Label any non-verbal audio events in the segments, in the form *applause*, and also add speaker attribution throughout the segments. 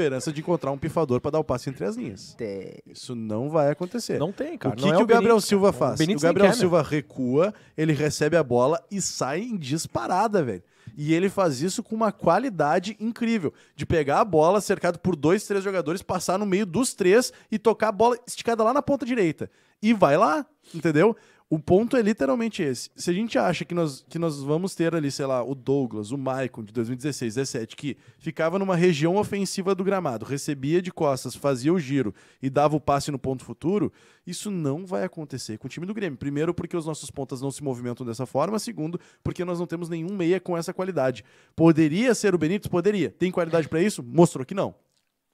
Speaker 1: esperança de encontrar um pifador para dar o passe entre as linhas. Tem. Isso não vai acontecer. Não tem, cara. O que, que é o, o Gabriel Silva faz? O, o Gabriel quer, né? Silva recua, ele recebe a bola e sai em disparada, velho. E ele faz isso com uma qualidade incrível. De pegar a bola, cercado por dois, três jogadores, passar no meio dos três e tocar a bola esticada lá na ponta direita. E vai lá, entendeu? O ponto é literalmente esse. Se a gente acha que nós, que nós vamos ter ali, sei lá, o Douglas, o Maicon de 2016, 17, que ficava numa região ofensiva do gramado, recebia de costas, fazia o giro e dava o passe no ponto futuro, isso não vai acontecer com o time do Grêmio. Primeiro, porque os nossos pontas não se movimentam dessa forma. Segundo, porque nós não temos nenhum meia com essa qualidade. Poderia ser o Benítez? Poderia. Tem qualidade para isso? Mostrou que não.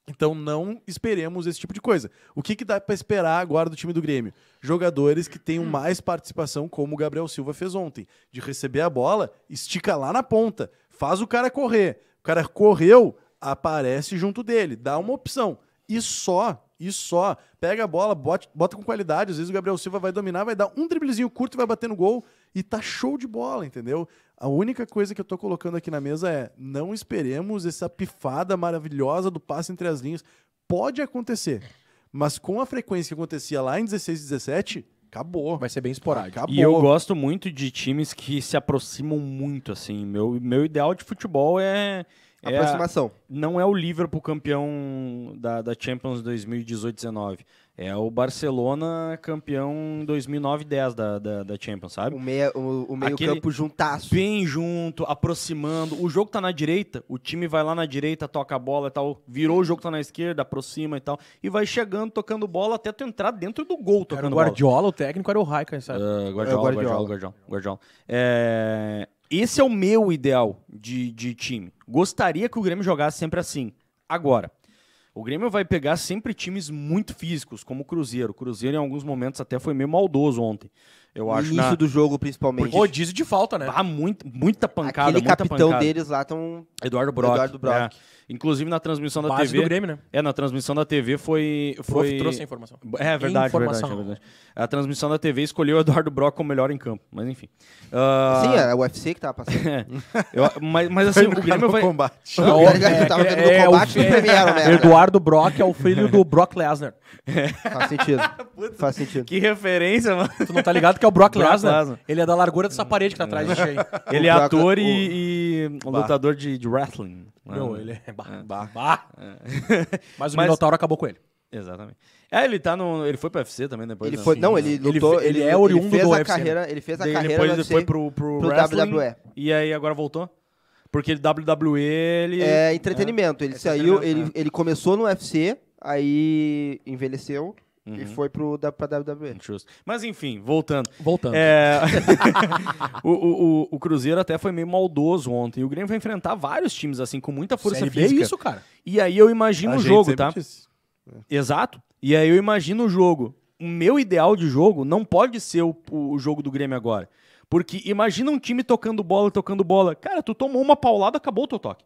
Speaker 1: Então não esperemos esse tipo de coisa. O que, que dá para esperar agora do time do Grêmio? Jogadores que tenham mais participação, como o Gabriel Silva fez ontem, de receber a bola, estica lá na ponta, faz o cara correr. O cara correu, aparece junto dele, dá uma opção. E só, e só. Pega a bola, bota, bota com qualidade. Às vezes o Gabriel Silva vai dominar, vai dar um driblezinho curto e vai bater no gol. E tá show de bola, entendeu? A única coisa que eu tô colocando aqui na mesa é: não esperemos essa pifada maravilhosa do passe entre as linhas. Pode acontecer, mas com a frequência que acontecia lá em 16, 17, acabou. Vai ser bem esporádico. Acabou. E eu gosto
Speaker 2: muito de times que se aproximam muito, assim. Meu, meu ideal de futebol é é, é aproximação. A, não é o Liverpool campeão da, da Champions 2018-19. É o Barcelona campeão 2009-10 da, da, da, Champions, sabe? O, meia, o, o meio Aquele campo juntasso. Bem junto, aproximando. O jogo tá na direita, o time vai lá na direita, toca a bola e tal. Virou o jogo tá na esquerda, aproxima e tal. E vai chegando, tocando bola, até tu entrar dentro do gol tocando era o Guardiola, bola. o técnico era o Raikkonen, sabe? Uh, Guardiola, é, Guardiola, Guardiola, Guardiola. Guardiola. É... Esse é o meu ideal de, de time. Gostaria que o Grêmio jogasse sempre assim. Agora, o Grêmio vai pegar sempre times muito físicos, como o Cruzeiro. O Cruzeiro, em alguns momentos, até foi meio maldoso ontem. Eu acho. Início na... do jogo, principalmente. Porque... Rodízio de falta, né? Ah, muito, muita pancada, Aquele muita capitão pancada. deles lá estão. Eduardo Brock. Eduardo Brock. É. Inclusive na transmissão da Base TV. do Grêmio, né? É, na transmissão da TV foi. foi... trouxe a informação. É, é verdade, é é informação. verdade, verdade. A transmissão da TV escolheu o Eduardo Brock como melhor em campo, mas enfim. Uh... Sim, é o UFC que tava passando. *laughs* é. Eu, mas, mas *laughs* assim, *laughs* o Grêmio vai. Combate. Não, o é, é, tava tendo é, combate é, o... e premiaram, né? Eduardo do Brock é o filho do Brock Lesnar. É. Faz sentido. *laughs* Puta, Faz sentido. Que referência, mano. Tu não tá ligado que é o Brock, Brock Lesnar? Lesnar? Ele é da largura dessa parede que tá atrás de cheio. *laughs* Ele é Brock, ator o... e, lutador de, de wrestling. Não, né? não, ele é... Bah, é. bah, é. bah. É. *laughs* Mas o Mas... Minotauro acabou com ele. Exatamente. É, ele tá no. Ele foi pro UFC também depois. Ele né? foi, não, ele lutou. Ele, ele, ele é oriundo ele fez do a UFC. Né? Carreira, ele fez a carreira depois, ele foi depois pro, pro, pro WWE. E aí agora voltou? Porque WWE, ele... É entretenimento. Ele é saiu, ele, né? ele começou no UFC, aí envelheceu... Uhum. E foi pro, da, pra WWE. Justo. Mas enfim, voltando. Voltando. É... *laughs* *laughs* o, o, o, Cruzeiro até foi meio maldoso ontem. O Grêmio vai enfrentar vários times, assim, com muita força Série é física. É isso, cara. E aí eu imagino A o jogo, tá? Exato. E aí eu imagino o jogo. O meu ideal de jogo não pode ser o, o jogo do Grêmio agora. Porque imagina um time tocando bola, tocando bola. Cara, tu tomou uma paulada, acabou o teu toque.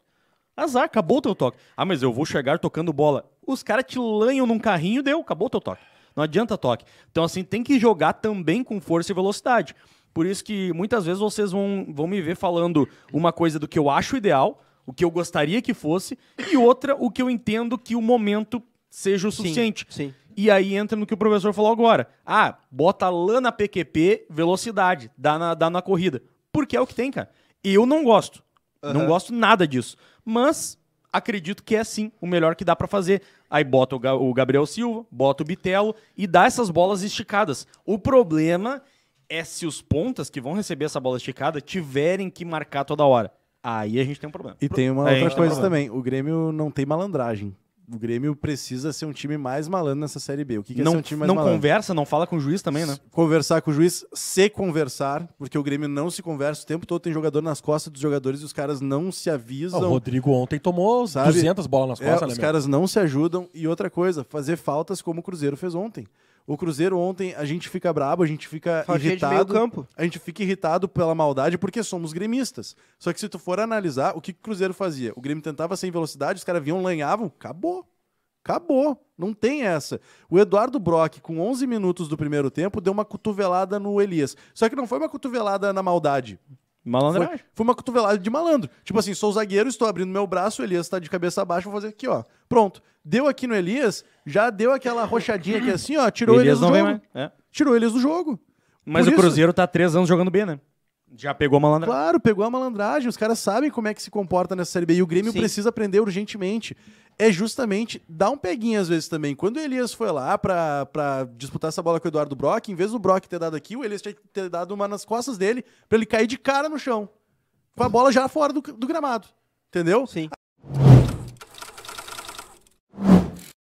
Speaker 2: Azar, acabou o teu toque. Ah, mas eu vou chegar tocando bola. Os caras te lanham num carrinho, deu, acabou o teu toque. Não adianta toque. Então, assim, tem que jogar também com força e velocidade. Por isso que muitas vezes vocês vão, vão me ver falando uma coisa do que eu acho ideal, o que eu gostaria que fosse, e outra, o que eu entendo que o momento seja o suficiente. Sim, sim. E aí entra no que o professor falou agora. Ah, bota lá na PQP velocidade, dá na, dá na corrida. Porque é o que tem, cara. Eu não gosto. Uhum. Não gosto nada disso. Mas acredito que é sim o melhor que dá para fazer. Aí bota o, Gabriel Silva, bota o Bitelo e dá essas bolas esticadas. O problema é se os pontas que vão receber essa bola esticada tiverem que marcar toda hora. Aí a gente tem um problema. E tem uma Aí é, outra então coisa um também.
Speaker 1: O Grêmio não tem malandragem o Grêmio precisa ser um time mais malandro nessa Série B. O que, que é não, é ser um time mais não malandro? Não
Speaker 2: conversa, não fala com o juiz também, né?
Speaker 1: Conversar com o juiz, se conversar, porque o Grêmio não se conversa o tempo todo, tem jogador nas costas dos jogadores e os caras não se ah, avisam. o Rodrigo ontem tomou sabe? 200 bolas nas é, costas. É, né, os caras não se ajudam. E outra coisa, fazer faltas como o Cruzeiro fez ontem. O Cruzeiro ontem, a gente fica brabo, a gente fica Fatia irritado. De meio campo. A gente fica irritado pela maldade porque somos gremistas. Só que se tu for analisar, o que, que o Cruzeiro fazia? O Grêmio tentava sem velocidade, os caras vinham, lanhavam, acabou. Acabou. Não tem essa. O Eduardo Brock, com 11 minutos do primeiro tempo, deu uma cotovelada no Elias. Só que não foi uma cotovelada na maldade. Malandragem. Foi, foi uma cotovelada de malandro. Tipo assim, sou zagueiro, estou abrindo meu braço, o Elias está de cabeça abaixo, vou fazer aqui, ó. Pronto deu aqui no Elias, já deu aquela rochadinha aqui assim, ó, tirou Elias, Elias do jogo. É. Tirou Elias do jogo. Mas Por o isso... Cruzeiro
Speaker 2: tá três anos jogando bem, né? Já pegou a malandragem.
Speaker 1: Claro, pegou a malandragem. Os caras sabem como é que se comporta nessa Série B. E o Grêmio Sim. precisa aprender urgentemente. É justamente dar um peguinho às vezes também. Quando o Elias foi lá pra, disputar essa bola com o Eduardo Brock, em vez do Brock ter dado aqui, o Elias tinha que ter dado uma nas costas dele pra ele cair de cara no chão. Com a bola já fora do, do gramado. Entendeu? Sim.